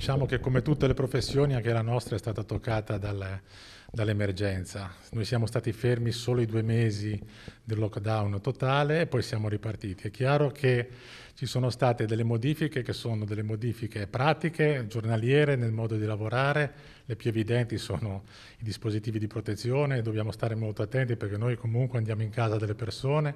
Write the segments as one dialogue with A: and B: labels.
A: Diciamo che come tutte le professioni anche la nostra è stata toccata dal, dall'emergenza. Noi siamo stati fermi solo i due mesi del lockdown totale e poi siamo ripartiti. È chiaro che ci sono state delle modifiche che sono delle modifiche pratiche, giornaliere nel modo di lavorare, le più evidenti sono i dispositivi di protezione, dobbiamo stare molto attenti perché noi comunque andiamo in casa delle persone,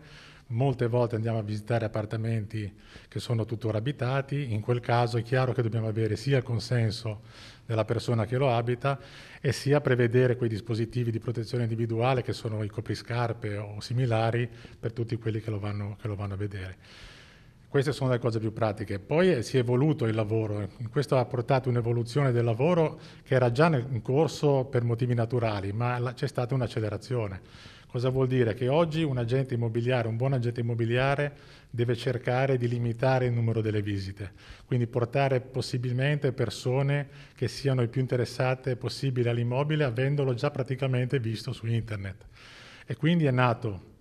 A: molte volte andiamo a visitare appartamenti che sono tuttora abitati, in quel caso è chiaro che dobbiamo avere sia il consenso della persona che lo abita e sia prevedere quei dispositivi di protezione individuale che sono i copriscarpe o similari per tutti quelli che lo vanno, che lo vanno a vedere. Queste sono le cose più pratiche. Poi eh, si è evoluto il lavoro, questo ha portato un'evoluzione del lavoro che era già in corso per motivi naturali, ma c'è stata un'accelerazione. Cosa vuol dire? Che oggi un agente immobiliare, un buon agente immobiliare, deve cercare di limitare il numero delle visite, quindi portare possibilmente persone che siano le più interessate possibile all'immobile, avendolo già praticamente visto su internet. E quindi è nato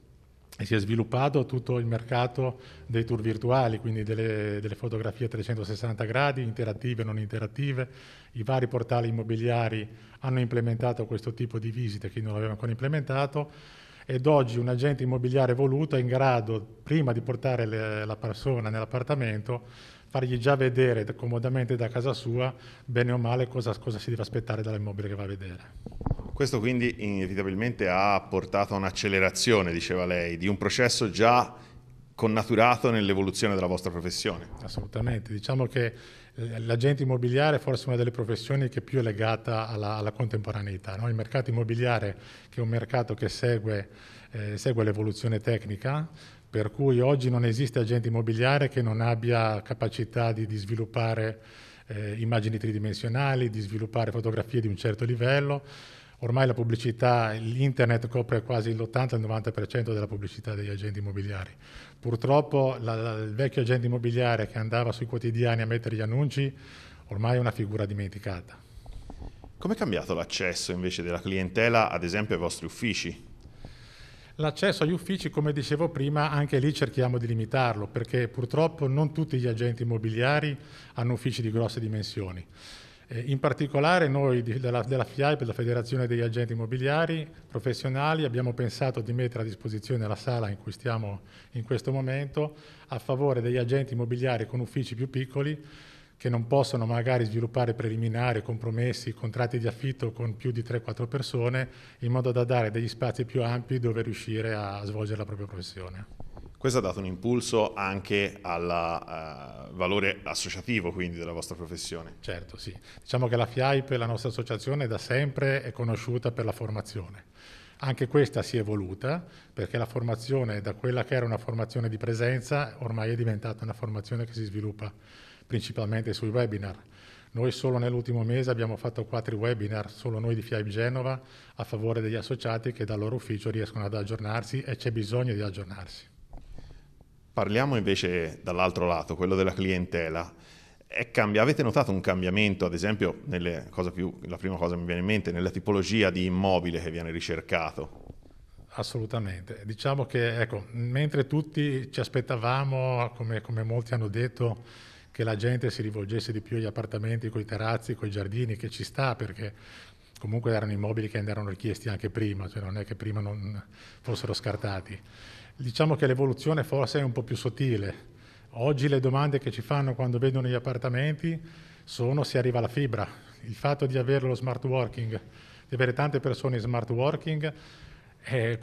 A: e si è sviluppato tutto il mercato dei tour virtuali, quindi delle, delle fotografie a 360 gradi, interattive e non interattive. I vari portali immobiliari hanno implementato questo tipo di visite, chi non l'aveva ancora implementato ed oggi un agente immobiliare voluto è in grado, prima di portare le, la persona nell'appartamento, fargli già vedere comodamente da casa sua, bene o male, cosa, cosa si deve aspettare dall'immobile che va a
B: vedere. Questo quindi inevitabilmente ha portato a un'accelerazione, diceva lei, di un processo già connaturato nell'evoluzione della vostra professione.
A: Assolutamente, diciamo che eh, l'agente immobiliare è forse una delle professioni che più è legata alla, alla contemporaneità. No? Il mercato immobiliare, che è un mercato che segue, eh, segue l'evoluzione tecnica, per cui oggi non esiste agente immobiliare che non abbia capacità di, di sviluppare eh, immagini tridimensionali, di sviluppare fotografie di un certo livello ormai la pubblicità, l'internet copre quasi l'80-90% della pubblicità degli agenti immobiliari. Purtroppo la, la, il vecchio agente immobiliare che andava sui quotidiani a mettere gli annunci ormai è una figura dimenticata.
B: Come è cambiato l'accesso invece della clientela, ad esempio, ai vostri uffici?
A: L'accesso agli uffici, come dicevo prima, anche lì cerchiamo di limitarlo perché purtroppo non tutti gli agenti immobiliari hanno uffici di grosse dimensioni. Eh, in particolare noi della, della FIAIP, della Federazione degli Agenti Immobiliari Professionali, abbiamo pensato di mettere a disposizione la sala in cui stiamo in questo momento a favore degli agenti immobiliari con uffici più piccoli che non possono magari sviluppare preliminari, compromessi, contratti di affitto con più di 3-4 persone, in modo da dare degli spazi più ampi dove riuscire a svolgere la propria professione.
B: Questo ha dato un impulso anche al uh, valore associativo quindi della vostra professione. Certo,
A: sì. Diciamo che la FIAIP, la nostra associazione, da sempre è conosciuta per la formazione. Anche questa si è evoluta perché la formazione, da quella che era una formazione di presenza, ormai è diventata una formazione che si sviluppa principalmente sui webinar. Noi solo nell'ultimo mese abbiamo fatto quattro webinar, solo noi di FIAB Genova, a favore degli associati che dal loro ufficio riescono ad aggiornarsi e c'è bisogno di aggiornarsi.
B: Parliamo invece dall'altro lato, quello della clientela. Cambi- avete notato un cambiamento, ad esempio, più, la prima cosa che mi viene in mente, nella tipologia di immobile che viene ricercato?
A: Assolutamente. Diciamo che, ecco, mentre tutti ci aspettavamo, come, come molti hanno detto, che la gente si rivolgesse di più agli appartamenti, con i terrazzi, con i giardini, che ci sta perché comunque erano immobili che erano richiesti anche prima, cioè non è che prima non fossero scartati. Diciamo che l'evoluzione forse è un po' più sottile. Oggi le domande che ci fanno quando vedono gli appartamenti sono se arriva la fibra, il fatto di avere lo smart working, di avere tante persone in smart working eh,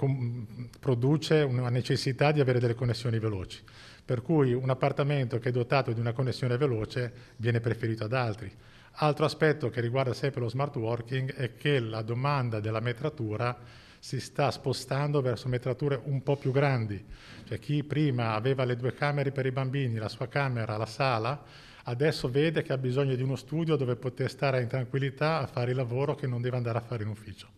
A: produce una necessità di avere delle connessioni veloci. Per cui un appartamento che è dotato di una connessione veloce viene preferito ad altri. Altro aspetto che riguarda sempre lo smart working è che la domanda della metratura si sta spostando verso metrature un po' più grandi. Cioè chi prima aveva le due camere per i bambini, la sua camera, la sala, adesso vede che ha bisogno di uno studio dove poter stare in tranquillità a fare il lavoro che non deve andare a fare in ufficio.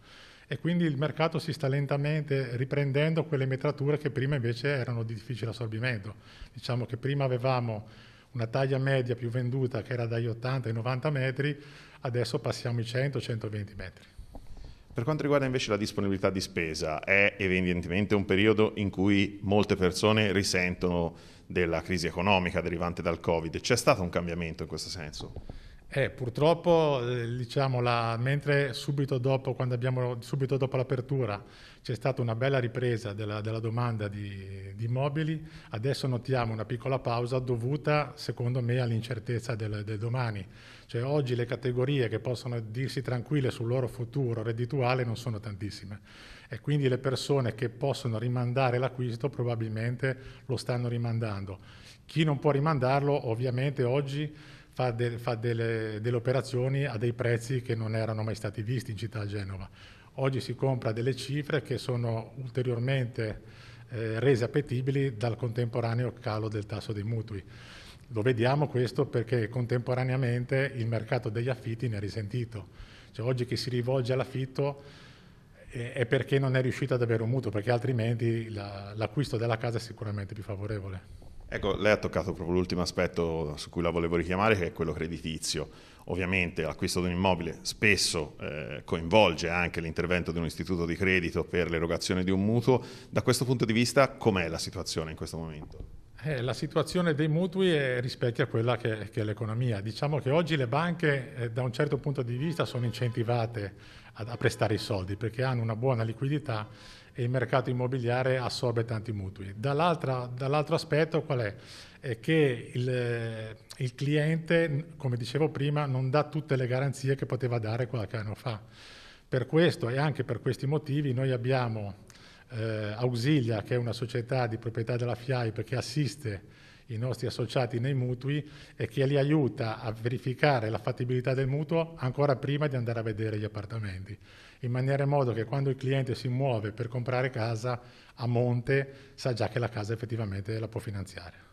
A: E quindi il mercato si sta lentamente riprendendo quelle metrature che prima invece erano di difficile assorbimento. Diciamo che prima avevamo una taglia media più venduta che era dagli 80 ai 90 metri, adesso passiamo i 100-120 metri.
B: Per quanto riguarda invece la disponibilità di spesa, è evidentemente un periodo in cui molte persone risentono della crisi economica derivante dal Covid. C'è stato un cambiamento in questo senso?
A: Eh, purtroppo, eh, diciamo, la, mentre subito dopo, abbiamo, subito dopo, l'apertura c'è stata una bella ripresa della, della domanda di, di, immobili, adesso notiamo una piccola pausa dovuta, secondo me, all'incertezza del, del domani. Cioè, oggi le categorie che possono dirsi tranquille sul loro futuro reddituale non sono tantissime e quindi le persone che possono rimandare l'acquisto probabilmente lo stanno rimandando. Chi non può rimandarlo, ovviamente oggi fa, de, fa delle, delle, operazioni a dei prezzi che non erano mai stati visti in città a Genova. Oggi si compra delle cifre che sono ulteriormente eh, rese appetibili dal contemporaneo calo del tasso dei mutui. Lo vediamo questo perché contemporaneamente il mercato degli affitti ne ha risentito. Cioè, oggi chi si rivolge all'affitto eh, è perché non è riuscito ad avere un mutuo, perché altrimenti l'acquisto della casa è sicuramente più favorevole.
B: Ecco, lei ha toccato proprio l'ultimo aspetto su cui la volevo richiamare, che è quello creditizio. Ovviamente l'acquisto di un immobile spesso eh, coinvolge anche l'intervento di un istituto di credito per l'erogazione di un mutuo. Da questo punto di vista, com'è la situazione in questo momento?
A: Eh, la situazione dei mutui è, rispecchia quella che, che, è l'economia. Diciamo che oggi le banche eh, da un certo punto di vista sono incentivate a, a, prestare i soldi perché hanno una buona liquidità e il mercato immobiliare assorbe tanti mutui. dall'altro aspetto qual è? È che il, eh, il cliente, come dicevo prima, non dà tutte le garanzie che poteva dare qualche anno fa. Per questo e anche per questi motivi noi abbiamo eh, Auxilia, che è una società di proprietà della FIAI perché assiste i nostri associati nei mutui e che li aiuta a verificare la fattibilità del mutuo ancora prima di andare a vedere gli appartamenti, in maniera in modo che quando il cliente si muove per comprare casa a monte sa già che la casa effettivamente la può finanziare.